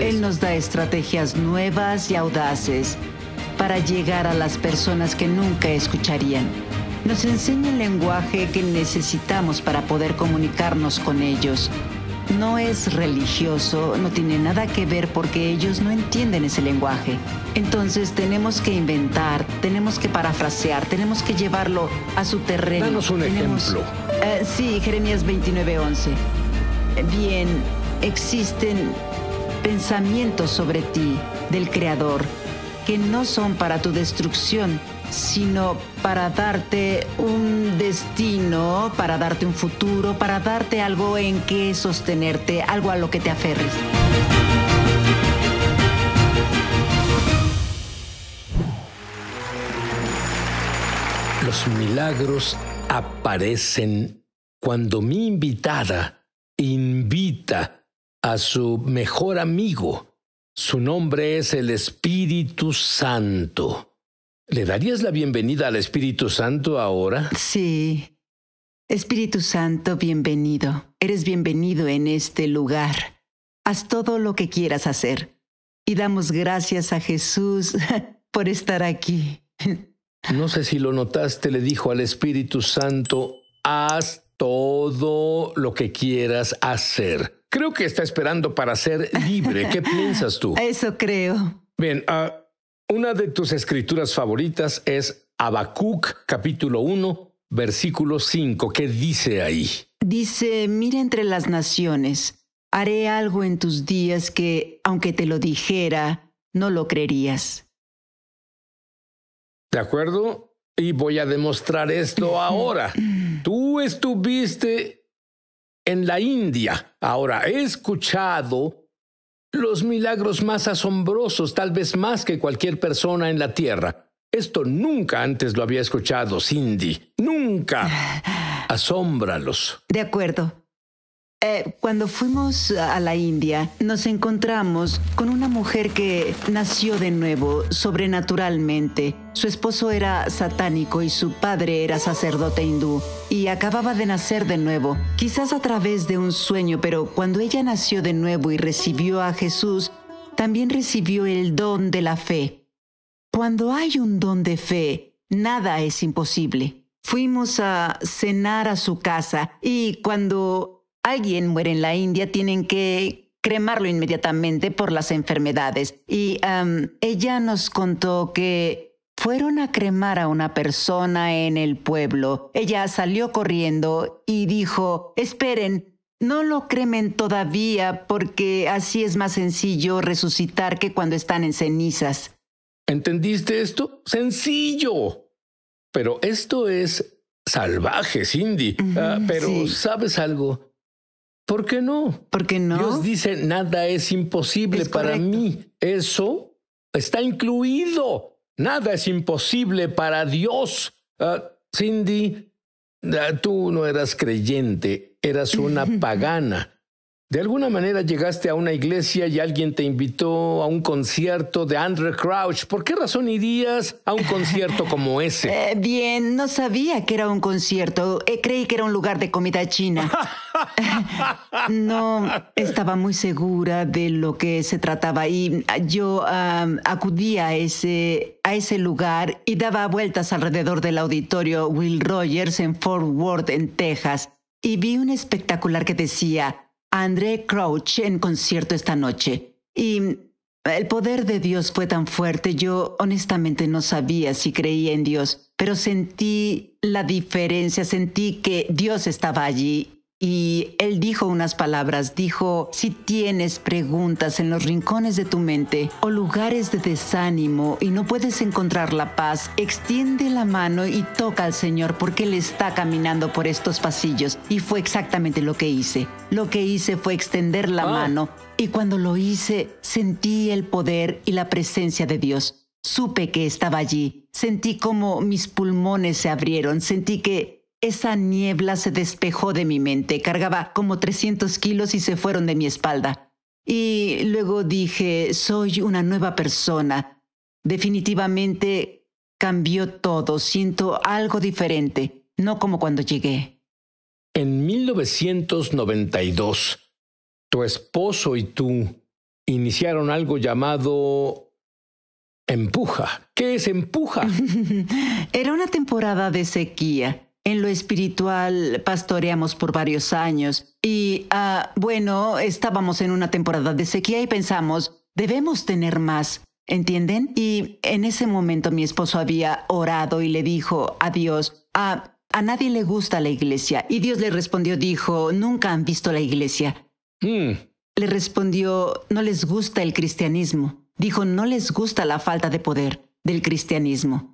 Él nos da estrategias nuevas y audaces para llegar a las personas que nunca escucharían. Nos enseña el lenguaje que necesitamos para poder comunicarnos con ellos. No es religioso, no tiene nada que ver porque ellos no entienden ese lenguaje. Entonces tenemos que inventar, tenemos que parafrasear, tenemos que llevarlo a su terreno. Danos un ejemplo. Eh, sí, Jeremías 29:11. Bien, existen pensamientos sobre ti del Creador, que no son para tu destrucción, sino para darte un destino, para darte un futuro, para darte algo en que sostenerte, algo a lo que te aferres. Los milagros aparecen cuando mi invitada invita a su mejor amigo. Su nombre es el Espíritu Santo. ¿Le darías la bienvenida al Espíritu Santo ahora? Sí. Espíritu Santo, bienvenido. Eres bienvenido en este lugar. Haz todo lo que quieras hacer. Y damos gracias a Jesús por estar aquí. No sé si lo notaste, le dijo al Espíritu Santo, haz todo lo que quieras hacer. Creo que está esperando para ser libre. ¿Qué piensas tú? Eso creo. Bien, ah, una de tus escrituras favoritas es Habacuc, capítulo 1, versículo 5. ¿Qué dice ahí? Dice, mira entre las naciones, haré algo en tus días que, aunque te lo dijera, no lo creerías. ¿De acuerdo? Y voy a demostrar esto ahora. Tú estuviste en la India. Ahora, he escuchado los milagros más asombrosos, tal vez más que cualquier persona en la Tierra. Esto nunca antes lo había escuchado, Cindy. Nunca. Asómbralos. De acuerdo. Eh, cuando fuimos a la India, nos encontramos con una mujer que nació de nuevo sobrenaturalmente. Su esposo era satánico y su padre era sacerdote hindú, y acababa de nacer de nuevo, quizás a través de un sueño, pero cuando ella nació de nuevo y recibió a Jesús, también recibió el don de la fe. Cuando hay un don de fe, nada es imposible. Fuimos a cenar a su casa y cuando alguien muere en la India, tienen que cremarlo inmediatamente por las enfermedades. Y ella nos contó que fueron a cremar a una persona en el pueblo. Ella salió corriendo y dijo, esperen, no lo cremen todavía porque así es más sencillo resucitar que cuando están en cenizas. ¿Entendiste esto? Sencillo. Pero esto es salvaje, Cindy. Ah, pero ¿sabes algo? ¿Por qué no? Porque no. Dios dice, nada es imposible para mí. Eso está incluido. Nada es imposible para Dios. Ah, Cindy, ah, tú no eras creyente, eras una pagana. De alguna manera llegaste a una iglesia y alguien te invitó a un concierto de Andrew Crouch. ¿Por qué razón irías a un concierto como ese? Eh, bien, no sabía que era un concierto. Eh, creí que era un lugar de comida china. no estaba muy segura de lo que se trataba y ah, yo acudí acudía a ese, a ese lugar y daba vueltas alrededor del auditorio Will Rogers en Fort Worth, en Texas, y vi un espectacular que decía André Crouch en concierto esta noche. Y el poder de Dios fue tan fuerte, yo honestamente no sabía si creía en Dios, pero sentí la diferencia, sentí que Dios estaba allí y él dijo unas palabras, dijo, si tienes preguntas en los rincones de tu mente o lugares de desánimo y no puedes encontrar la paz, extiende la mano y toca al Señor porque Él está caminando por estos pasillos. Y fue exactamente lo que hice. Lo que hice fue extender la ah. mano y cuando lo hice sentí el poder y la presencia de Dios. Supe que estaba allí, sentí como mis pulmones se abrieron, sentí que esa niebla se despejó de mi mente, cargaba como 300 kilos y se fueron de mi espalda. Y luego dije, soy una nueva persona. Definitivamente cambió todo, siento algo diferente, no como cuando llegué. En 1992, tu esposo y tú iniciaron algo llamado Empuja. ¿Qué es Empuja? Era una temporada de sequía en lo espiritual pastoreamos por varios años y, ah, bueno, estábamos en una temporada de sequía y pensamos, debemos tener más, ¿entienden? Y en ese momento mi esposo había orado y le dijo a Dios, ah, a nadie le gusta la iglesia. Y Dios le respondió, dijo, nunca han visto la iglesia. Hmm. Le respondió, no les gusta el cristianismo. Dijo, no les gusta la falta de poder del cristianismo.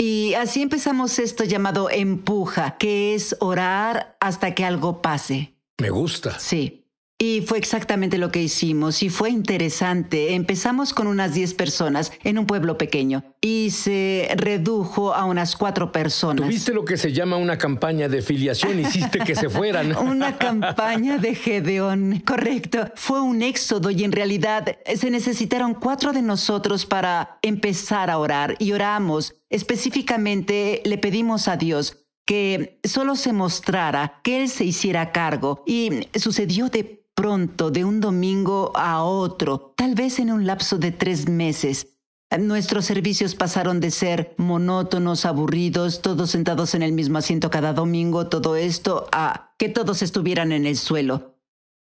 Y así empezamos esto llamado empuja, que es orar hasta que algo pase. Me gusta. Sí. Y fue exactamente lo que hicimos y fue interesante. Empezamos con unas 10 personas en un pueblo pequeño y se redujo a unas 4 personas. Tuviste lo que se llama una campaña de filiación, hiciste que se fueran. una campaña de Gedeón, correcto. Fue un éxodo y en realidad se necesitaron cuatro de nosotros para empezar a orar y oramos. Específicamente le pedimos a Dios que solo se mostrara, que Él se hiciera cargo. Y sucedió de pronto, de un domingo a otro, tal vez en un lapso de tres meses. Nuestros servicios pasaron de ser monótonos, aburridos, todos sentados en el mismo asiento cada domingo, todo esto, a que todos estuvieran en el suelo.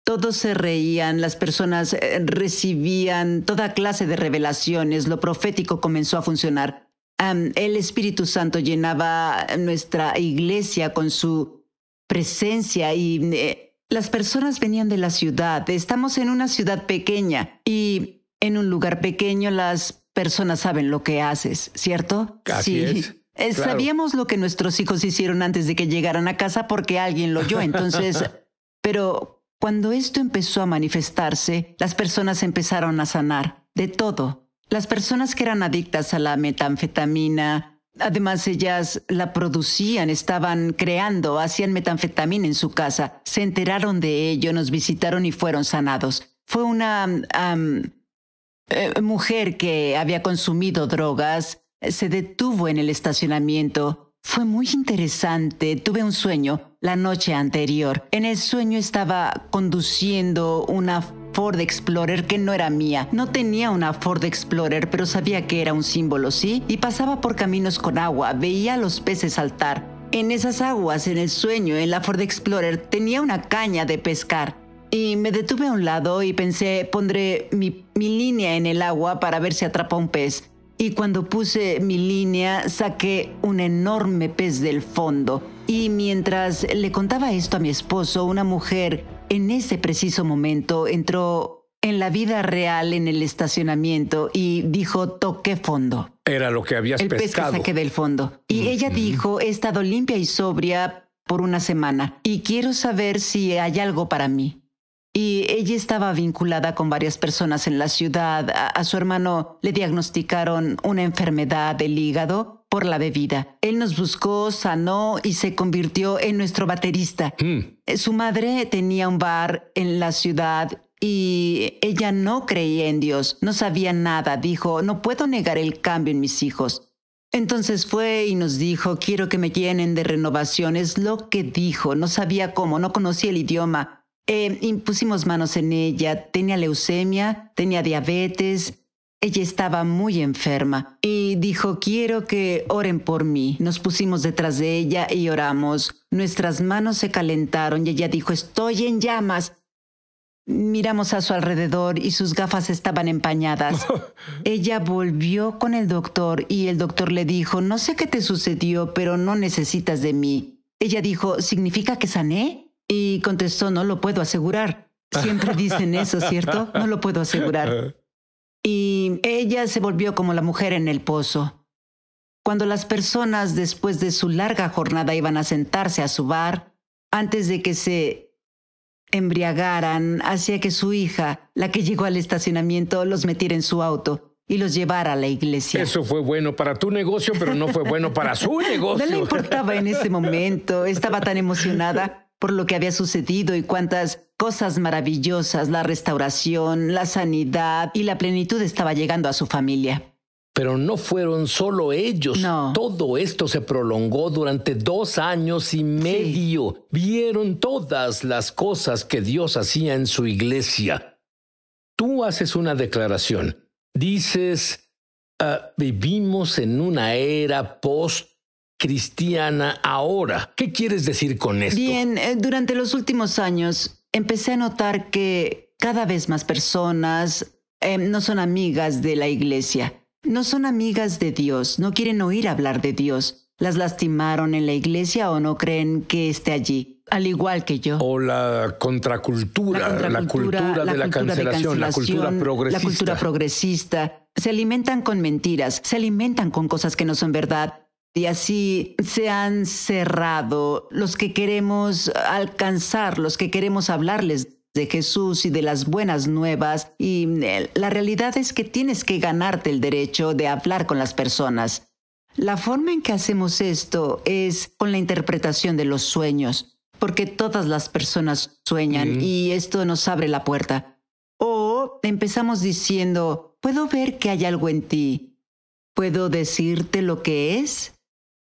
Todos se reían, las personas eh, recibían toda clase de revelaciones, lo profético comenzó a funcionar. el Espíritu Santo llenaba nuestra iglesia con su presencia y... Eh, las personas venían de la ciudad, estamos en una ciudad pequeña y en un lugar pequeño las personas saben lo que haces, ¿cierto? sí. Eh, sabíamos lo que nuestros hijos hicieron antes de que llegaran a casa porque alguien lo oyó, entonces, pero cuando esto empezó a manifestarse, las personas empezaron a sanar de todo. Las personas que eran adictas a la metanfetamina, Además, ellas la producían, estaban creando, hacían metanfetamina en su casa. Se enteraron de ello, nos visitaron y fueron sanados. Fue una eh, mujer que había consumido drogas, se detuvo en el estacionamiento. Fue muy interesante. Tuve un sueño la noche anterior. En el sueño estaba conduciendo una Ford Explorer que no era mía. No tenía una Ford Explorer, pero sabía que era un símbolo, ¿sí? Y pasaba por caminos con agua, veía a los peces saltar. En esas aguas, en el sueño, en la Ford Explorer tenía una caña de pescar. Y me detuve a un lado y pensé, pondré mi, mi línea en el agua para ver si atrapa un pez. Y cuando puse mi línea, saqué un enorme pez del fondo. Y mientras le contaba esto a mi esposo, una mujer en ese preciso momento entró en la vida real en el estacionamiento y dijo toqué fondo. Era lo que habías pescado. El pez que saqué del fondo. Y ella dijo, he estado limpia y sobria por una semana y quiero saber si hay algo para mí y ella estaba vinculada con varias personas en la ciudad. A, su hermano le diagnosticaron una enfermedad del hígado por la bebida. Él nos buscó, sanó y se convirtió en nuestro baterista. Hmm. Eh, su madre tenía un bar en la ciudad y ella no creía en Dios, no sabía nada, dijo, no puedo negar el cambio en mis hijos. Entonces fue y nos dijo, quiero que me llenen de renovaciones. lo que dijo, no sabía cómo, no conocía el idioma, eh, y pusimos manos en ella, tenía leucemia, tenía diabetes, ella estaba muy enferma y dijo, quiero que oren por mí. Nos pusimos detrás de ella y oramos. Nuestras manos se calentaron y ella dijo, estoy en llamas. Miramos a su alrededor y sus gafas estaban empañadas. ella volvió con el doctor y el doctor le dijo, no sé qué te sucedió, pero no necesitas de mí. Ella dijo, ¿significa que sané? Y contestó, no lo puedo asegurar. Siempre dicen eso, ¿cierto? No lo puedo asegurar. Y ella se volvió como la mujer en el pozo. Cuando las personas después de su larga jornada iban a sentarse a su bar, antes de que se embriagaran, hacía que su hija, la que llegó al estacionamiento, los metiera en su auto y los llevara a la iglesia. Eso fue bueno para tu negocio, pero no fue bueno para su negocio. No le importaba en ese momento, estaba tan emocionada por lo que había sucedido y cuántas cosas maravillosas, la restauración, la sanidad y la plenitud estaba llegando a su familia. Pero no fueron solo ellos. Todo esto se prolongó durante dos años y medio. Vieron todas las cosas que Dios hacía en su iglesia. Tú haces una declaración. Dices, ah, vivimos en una era post cristiana ahora. ¿Qué quieres decir con esto? Bien, eh, durante los últimos años empecé a notar que cada vez más personas eh, no son amigas de la iglesia, no son amigas de Dios, no quieren oír hablar de Dios. Las lastimaron en la iglesia o no creen que esté allí al igual que yo. O la contracultura, la, cultura, de, la cancelación, la cultura progresista. La cultura progresista. Se alimentan con mentiras, se alimentan con cosas que no son verdad, y así se han cerrado los que queremos alcanzar, los que queremos hablarles de Jesús y de las buenas nuevas. Y eh, la realidad es que tienes que ganarte el derecho de hablar con las personas. La forma en que hacemos esto es con la interpretación de los sueños, porque todas las personas sueñan y esto nos abre la puerta. O empezamos diciendo, puedo ver que hay algo en ti. ¿Puedo decirte lo que es?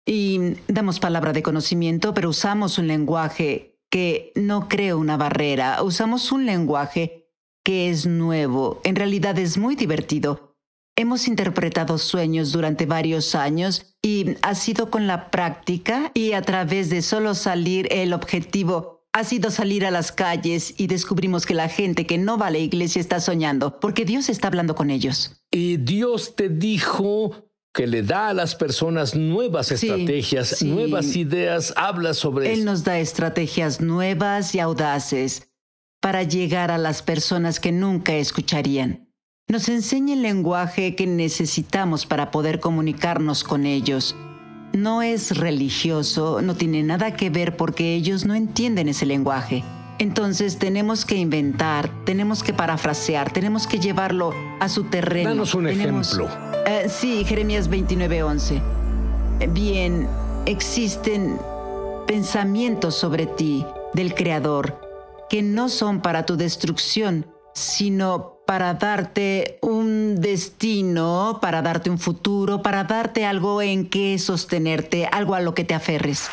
y damos palabra de conocimiento, pero usamos un lenguaje que no crea una barrera, usamos un lenguaje que es nuevo, en realidad es muy divertido. Hemos interpretado sueños durante varios años y ha sido con la práctica y a través de solo salir el objetivo ha sido salir a las calles y descubrimos que la gente que no va a la iglesia está soñando porque Dios está hablando con ellos. Y Dios te dijo, que le da a las personas nuevas estrategias, nuevas ideas, habla sobre... Él nos da estrategias nuevas y audaces para llegar a las personas que nunca escucharían. Nos enseña el lenguaje que necesitamos para poder comunicarnos con ellos. No es religioso, no tiene nada que ver porque ellos no entienden ese lenguaje. Entonces tenemos que inventar, tenemos que parafrasear, tenemos que llevarlo a su terreno. Danos un ejemplo. Eh, sí, Jeremías 29:11. Bien, existen pensamientos sobre ti del Creador que no son para tu destrucción, sino para darte un destino, para darte un futuro, para darte algo en que sostenerte, algo a lo que te aferres.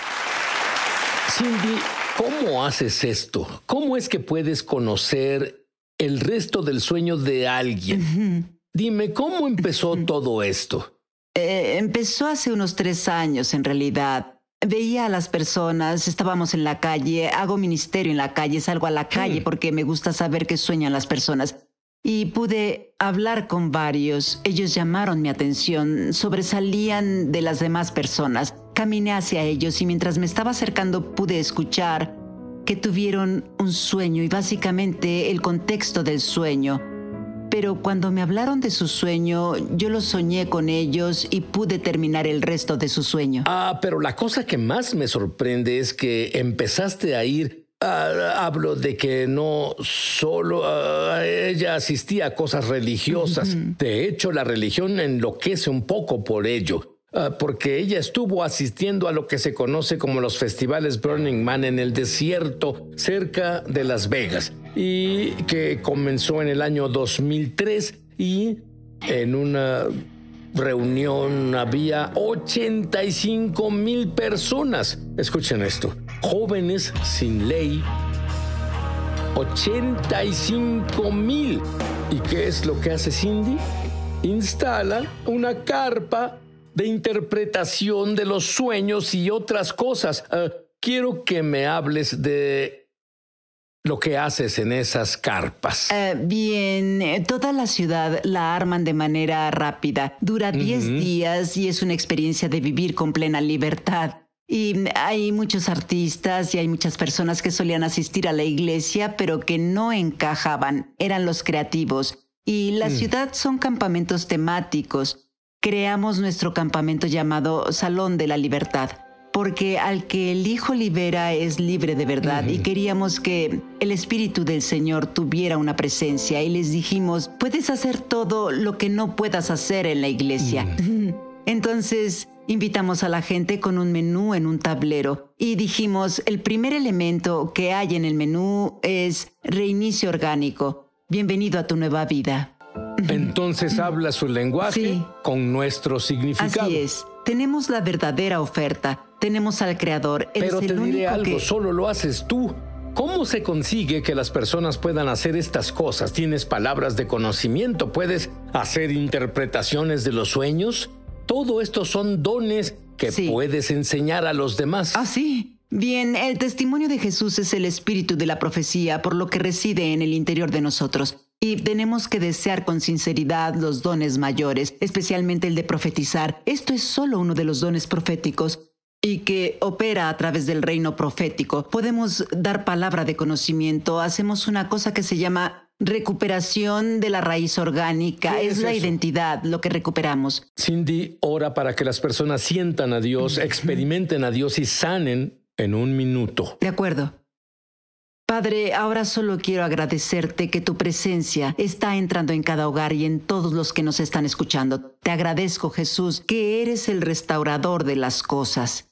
Cindy, ¿Cómo haces esto? ¿Cómo es que puedes conocer el resto del sueño de alguien? Dime, ¿cómo empezó todo esto? Eh, empezó hace unos tres años, en realidad. Veía a las personas, estábamos en la calle, hago ministerio en la calle, salgo a la calle mm. porque me gusta saber qué sueñan las personas. Y pude hablar con varios, ellos llamaron mi atención, sobresalían de las demás personas. Caminé hacia ellos y mientras me estaba acercando pude escuchar que tuvieron un sueño y básicamente el contexto del sueño. Pero cuando me hablaron de su sueño, yo lo soñé con ellos y pude terminar el resto de su sueño. Ah, pero la cosa que más me sorprende es que empezaste a ir ah, hablo de que no solo ah, ella asistía a cosas religiosas. De hecho, la religión enloquece un poco por ello. Ah, porque ella estuvo asistiendo a lo que se conoce como los festivales Burning Man en el desierto cerca de Las Vegas y que comenzó en el año 2003 y en una reunión había 85 mil personas. Escuchen esto, jóvenes sin ley, 85 mil. ¿Y qué es lo que hace Cindy? Instala una carpa de interpretación de los sueños y otras cosas. Ah, quiero que me hables de lo que haces en esas carpas? Eh, bien, eh, toda la ciudad la arman de manera rápida. Dura 10 días y es una experiencia de vivir con plena libertad. Y hay muchos artistas y hay muchas personas que solían asistir a la iglesia, pero que no encajaban, eran los creativos. Y la mm. ciudad son campamentos temáticos creamos nuestro campamento llamado Salón de la Libertad, porque al que el Hijo libera es libre de verdad y queríamos que el Espíritu del Señor tuviera una presencia y les dijimos, puedes hacer todo lo que no puedas hacer en la iglesia. Entonces, Invitamos a la gente con un menú en un tablero y dijimos, el primer elemento que hay en el menú es reinicio orgánico. Bienvenido a tu nueva vida. Entonces habla su lenguaje con nuestro significado. Así es. Tenemos la verdadera oferta. Tenemos al Creador. Pero te el diré algo, solo lo haces tú. ¿Cómo se consigue que las personas puedan hacer estas cosas? ¿Tienes palabras de conocimiento? ¿Puedes hacer interpretaciones de los sueños? Todo esto son dones que puedes enseñar a los demás. Ah, sí. Bien, el testimonio de Jesús es el espíritu de la profecía, por lo que reside en el interior de nosotros. Y tenemos que desear con sinceridad los dones mayores, especialmente el de profetizar. Esto es solo uno de los dones proféticos y que opera a través del reino profético. Podemos dar palabra de conocimiento, hacemos una cosa que se llama recuperación de la raíz orgánica, es, la identidad lo que recuperamos. Cindy ora para que las personas sientan a Dios, experimenten a Dios y sanen en un minuto. De acuerdo. Padre, ahora solo quiero agradecerte que tu presencia está entrando en cada hogar y en todos los que nos están escuchando. Te agradezco, Jesús, que eres el restaurador de las cosas.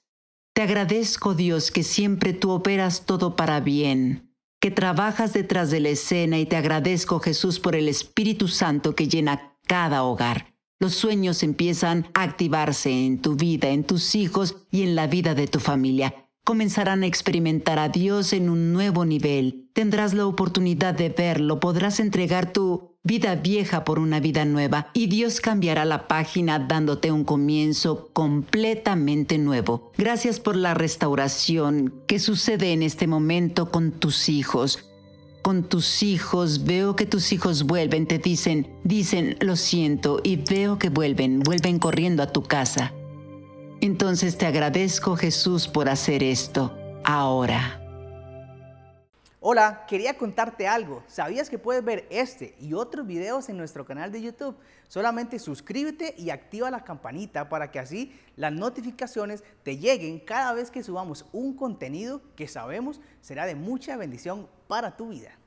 Te agradezco, Dios, que siempre tú operas todo para bien, que trabajas detrás de la escena y te agradezco, Jesús, por el Espíritu Santo que llena cada hogar. Los sueños empiezan a activarse en tu vida, en tus hijos y en la vida de tu familia. Comenzarán a experimentar a Dios en un nuevo nivel. Tendrás la oportunidad de verlo, podrás entregar tu vida vieja por una vida nueva y Dios cambiará la página dándote un comienzo completamente nuevo. Gracias por la restauración que sucede en este momento con tus hijos. Con tus hijos veo que tus hijos vuelven, te dicen, dicen, lo siento y veo que vuelven, vuelven corriendo a tu casa. Entonces te agradezco Jesús por hacer esto ahora. Hola, quería contarte algo. ¿Sabías que puedes ver este y otros videos en nuestro canal de YouTube? Solamente suscríbete y activa la campanita para que así las notificaciones te lleguen cada vez que subamos un contenido que sabemos será de mucha bendición para tu vida.